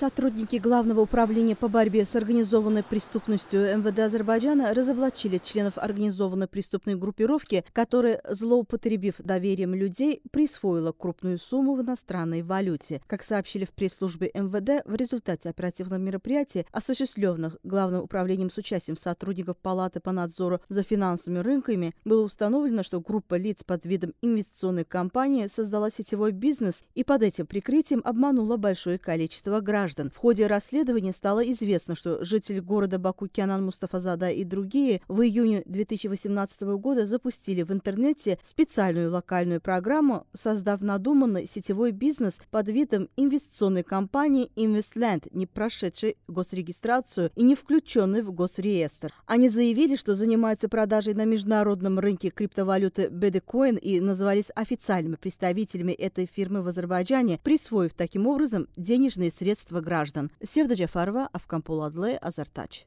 Сотрудники Главного управления по борьбе с организованной преступностью МВД Азербайджана разоблачили членов организованной преступной группировки, которая, злоупотребив доверием людей, присвоила крупную сумму в иностранной валюте. Как сообщили в пресс-службе МВД, в результате оперативных мероприятий, осуществленных Главным управлением с участием сотрудников Палаты по надзору за финансовыми рынками, было установлено, что группа лиц под видом инвестиционной компании создала сетевой бизнес и под этим прикрытием обманула большое количество граждан граждан. В ходе расследования стало известно, что житель города Баку Кянан Мустафазада и другие в июне 2018 года запустили в интернете специальную локальную программу, создав надуманный сетевой бизнес под видом инвестиционной компании Investland, не прошедшей госрегистрацию и не включенной в госреестр. Они заявили, что занимаются продажей на международном рынке криптовалюты BDCoin и назывались официальными представителями этой фирмы в Азербайджане, присвоив таким образом денежные средства граждан. Севда Джафарова, Авкампуладлы, Азартач.